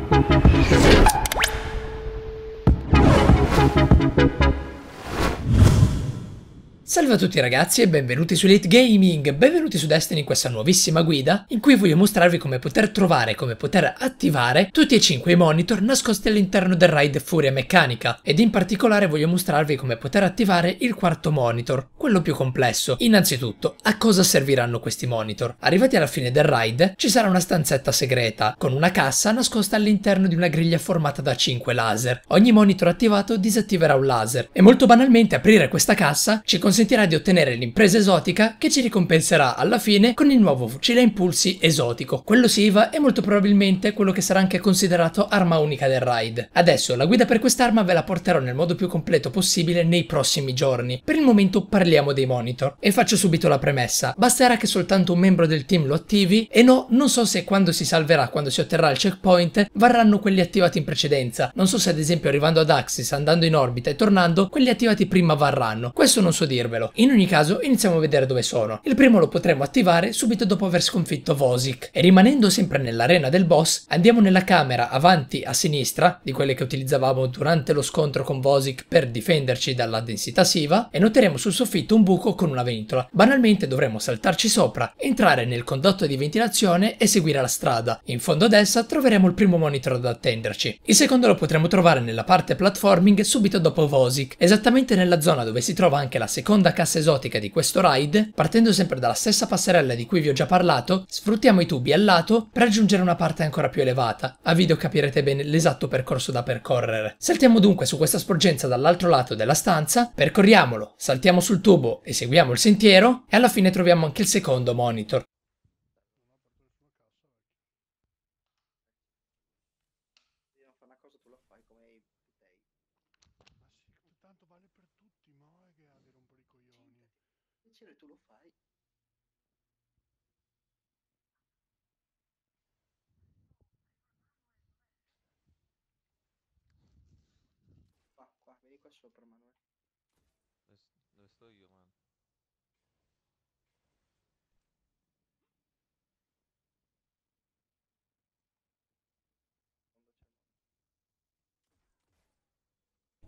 Thank you. Salve a tutti ragazzi e benvenuti su Elite Gaming, benvenuti su Destiny in questa nuovissima guida in cui voglio mostrarvi come poter trovare e come poter attivare tutti e cinque i monitor nascosti all'interno del raid Furia Meccanica ed in particolare voglio mostrarvi come poter attivare il quarto monitor, quello più complesso. Innanzitutto, a cosa serviranno questi monitor? Arrivati alla fine del raid ci sarà una stanzetta segreta con una cassa nascosta all'interno di una griglia formata da 5 laser. Ogni monitor attivato disattiverà un laser e molto banalmente aprire questa cassa ci consentirà consentirà di ottenere l'impresa esotica che ci ricompenserà alla fine con il nuovo fucile a impulsi esotico. Quello Siva è molto probabilmente quello che sarà anche considerato arma unica del raid. Adesso la guida per quest'arma ve la porterò nel modo più completo possibile nei prossimi giorni. Per il momento parliamo dei monitor e faccio subito la premessa. Basterà che soltanto un membro del team lo attivi e no, non so se quando si salverà, quando si otterrà il checkpoint, varranno quelli attivati in precedenza. Non so se ad esempio arrivando ad Axis, andando in orbita e tornando, quelli attivati prima varranno. Questo non so dirvi scrivervelo. In ogni caso, iniziamo a vedere dove sono. Il primo lo potremo attivare subito dopo aver sconfitto Vosik. E rimanendo sempre nell'arena del boss, andiamo nella camera avanti a sinistra, di quelle che utilizzavamo durante lo scontro con Vosik per difenderci dalla densità Siva, e noteremo sul soffitto un buco con una ventola. Banalmente dovremo saltarci sopra, entrare nel condotto di ventilazione e seguire la strada. In fondo ad essa troveremo il primo monitor da attenderci. Il secondo lo potremo trovare nella parte platforming subito dopo Vosik, esattamente nella zona dove si trova anche la seconda seconda cassa esotica di questo ride, partendo sempre dalla stessa passerella di cui vi ho già parlato, sfruttiamo i tubi al lato per raggiungere una parte ancora più elevata. A video capirete bene l'esatto percorso da percorrere. Saltiamo dunque su questa sporgenza dall'altro lato della stanza, percorriamolo, saltiamo sul tubo e seguiamo il sentiero e alla fine troviamo anche il secondo monitor. attenzione tu lo fai. Qua, qua, vieni qua sopra Manuel. Dove, sto io, man?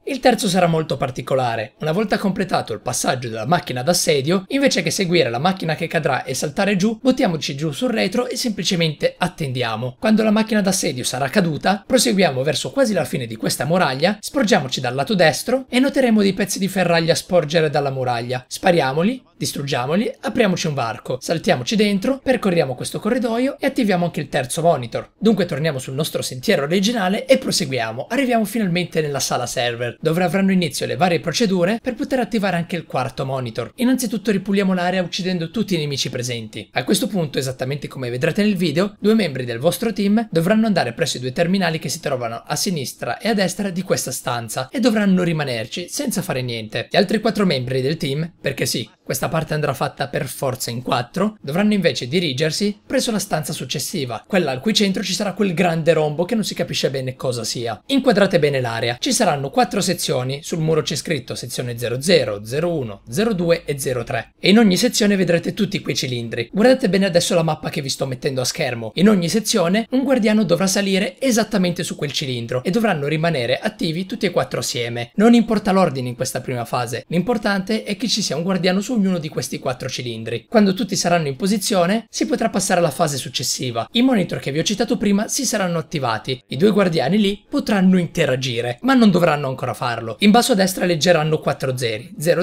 Il terzo sarà molto particolare. Una volta completato il passaggio della macchina d'assedio, invece che seguire la macchina che cadrà e saltare giù, buttiamoci giù sul retro e semplicemente attendiamo. Quando la macchina d'assedio sarà caduta, proseguiamo verso quasi la fine di questa muraglia, sporgiamoci dal lato destro e noteremo dei pezzi di ferraglia sporgere dalla muraglia. Spariamoli Distruggiamoli, apriamoci un varco, saltiamoci dentro, percorriamo questo corridoio e attiviamo anche il terzo monitor. Dunque torniamo sul nostro sentiero originale e proseguiamo. Arriviamo finalmente nella sala server, dove avranno inizio le varie procedure per poter attivare anche il quarto monitor. Innanzitutto ripuliamo l'area uccidendo tutti i nemici presenti. A questo punto, esattamente come vedrete nel video, due membri del vostro team dovranno andare presso i due terminali che si trovano a sinistra e a destra di questa stanza e dovranno rimanerci senza fare niente. Gli altri quattro membri del team, perché sì, questa parte andrà fatta per forza in quattro, dovranno invece dirigersi presso la stanza successiva, quella al cui centro ci sarà quel grande rombo che non si capisce bene cosa sia. Inquadrate bene l'area, ci saranno quattro sezioni, sul muro c'è scritto sezione 00, 01, 02 e 03 e in ogni sezione vedrete tutti quei cilindri. Guardate bene adesso la mappa che vi sto mettendo a schermo, in ogni sezione un guardiano dovrà salire esattamente su quel cilindro e dovranno rimanere attivi tutti e quattro assieme. Non importa l'ordine in questa prima fase, l'importante è che ci sia un guardiano su ognuno di questi quattro cilindri. Quando tutti saranno in posizione, si potrà passare alla fase successiva. I monitor che vi ho citato prima si saranno attivati. I due guardiani lì potranno interagire, ma non dovranno ancora farlo. In basso a destra leggeranno 4 zeri, 0000.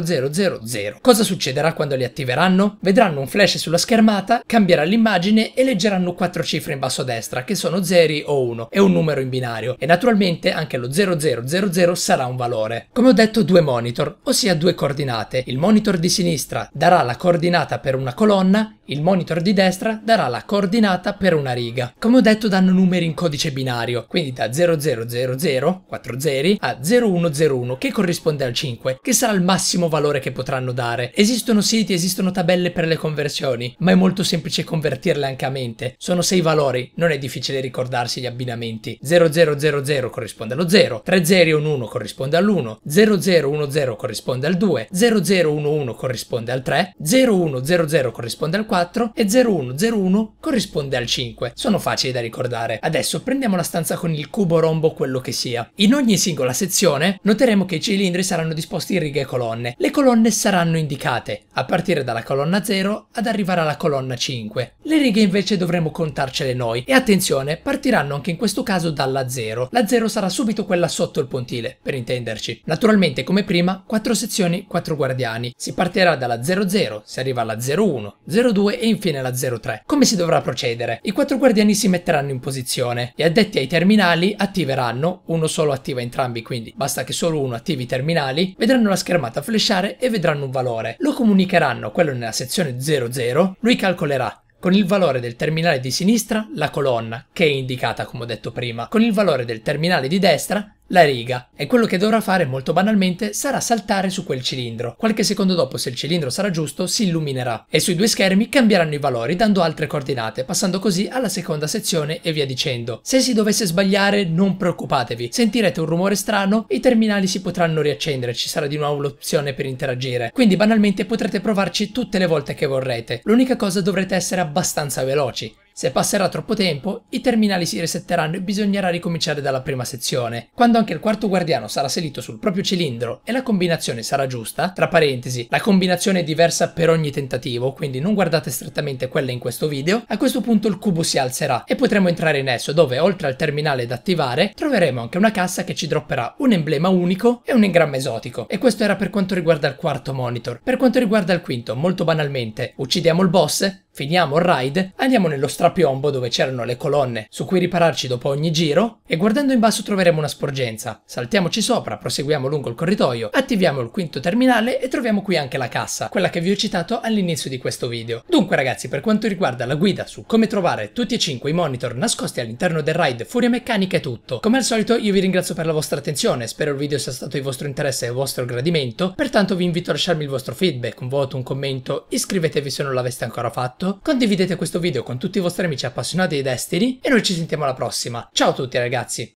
Cosa succederà quando li attiveranno? Vedranno un flash sulla schermata, cambierà l'immagine e leggeranno quattro cifre in basso a destra, che sono 0 o 1, è un numero in binario, e naturalmente anche lo 0000 sarà un valore. Come ho detto, due monitor, ossia due coordinate. Il monitor di sinistra sinistra darà la coordinata per una colonna, il monitor di destra darà la coordinata per una riga. Come ho detto danno numeri in codice binario, quindi da 0000, 4 zeri, a 0101 che corrisponde al 5, che sarà il massimo valore che potranno dare. Esistono siti, esistono tabelle per le conversioni, ma è molto semplice convertirle anche a mente. Sono 6 valori, non è difficile ricordarsi gli abbinamenti. 0000 corrisponde allo 0, 3011 corrisponde all'1, 0010 corrisponde al 2, 0011 corrisponde corrisponde al 3, 0100 corrisponde al 4 e 0101 corrisponde al 5. Sono facili da ricordare. Adesso prendiamo la stanza con il cubo rombo quello che sia. In ogni singola sezione noteremo che i cilindri saranno disposti in righe e colonne. Le colonne saranno indicate, a partire dalla colonna 0 ad arrivare alla colonna 5. Le righe invece dovremo contarcele noi e attenzione, partiranno anche in questo caso dalla 0. La 0 sarà subito quella sotto il pontile, per intenderci. Naturalmente come prima, 4 sezioni, 4 guardiani. Si partirà dalla 00, si arriva alla 01, 02 e infine alla 03. Come si dovrà procedere? I quattro guardiani si metteranno in posizione. Gli addetti ai terminali attiveranno, uno solo attiva entrambi quindi basta che solo uno attivi i terminali, vedranno la schermata flashare e vedranno un valore. Lo comunicheranno, quello nella sezione 00, lui calcolerà con il valore del terminale di sinistra la colonna, che è indicata come ho detto prima, con il valore del terminale di destra la riga e quello che dovrà fare molto banalmente sarà saltare su quel cilindro. Qualche secondo dopo se il cilindro sarà giusto si illuminerà e sui due schermi cambieranno i valori dando altre coordinate passando così alla seconda sezione e via dicendo. Se si dovesse sbagliare non preoccupatevi, sentirete un rumore strano, i terminali si potranno riaccendere, ci sarà di nuovo l'opzione per interagire, quindi banalmente potrete provarci tutte le volte che vorrete. L'unica cosa dovrete essere abbastanza veloci. Se passerà troppo tempo, i terminali si resetteranno e bisognerà ricominciare dalla prima sezione. Quando anche il quarto guardiano sarà salito sul proprio cilindro e la combinazione sarà giusta, tra parentesi, la combinazione è diversa per ogni tentativo, quindi non guardate strettamente quelle in questo video, a questo punto il cubo si alzerà e potremo entrare in esso dove oltre al terminale da attivare troveremo anche una cassa che ci dropperà un emblema unico e un engramma esotico. E questo era per quanto riguarda il quarto monitor. Per quanto riguarda il quinto, molto banalmente, uccidiamo il boss Finiamo il ride, andiamo nello strapiombo dove c'erano le colonne su cui ripararci dopo ogni giro e guardando in basso troveremo una sporgenza. Saltiamoci sopra, proseguiamo lungo il corridoio, attiviamo il quinto terminale e troviamo qui anche la cassa, quella che vi ho citato all'inizio di questo video. Dunque ragazzi, per quanto riguarda la guida su come trovare tutti e cinque i monitor nascosti all'interno del ride Furia Meccanica è tutto. Come al solito io vi ringrazio per la vostra attenzione, spero il video sia stato di vostro interesse e vostro gradimento, pertanto vi invito a lasciarmi il vostro feedback, un voto, un commento, iscrivetevi se non l'aveste ancora fatto fatto, condividete questo video con tutti i vostri amici appassionati di Destiny e noi ci sentiamo alla prossima. Ciao a tutti ragazzi!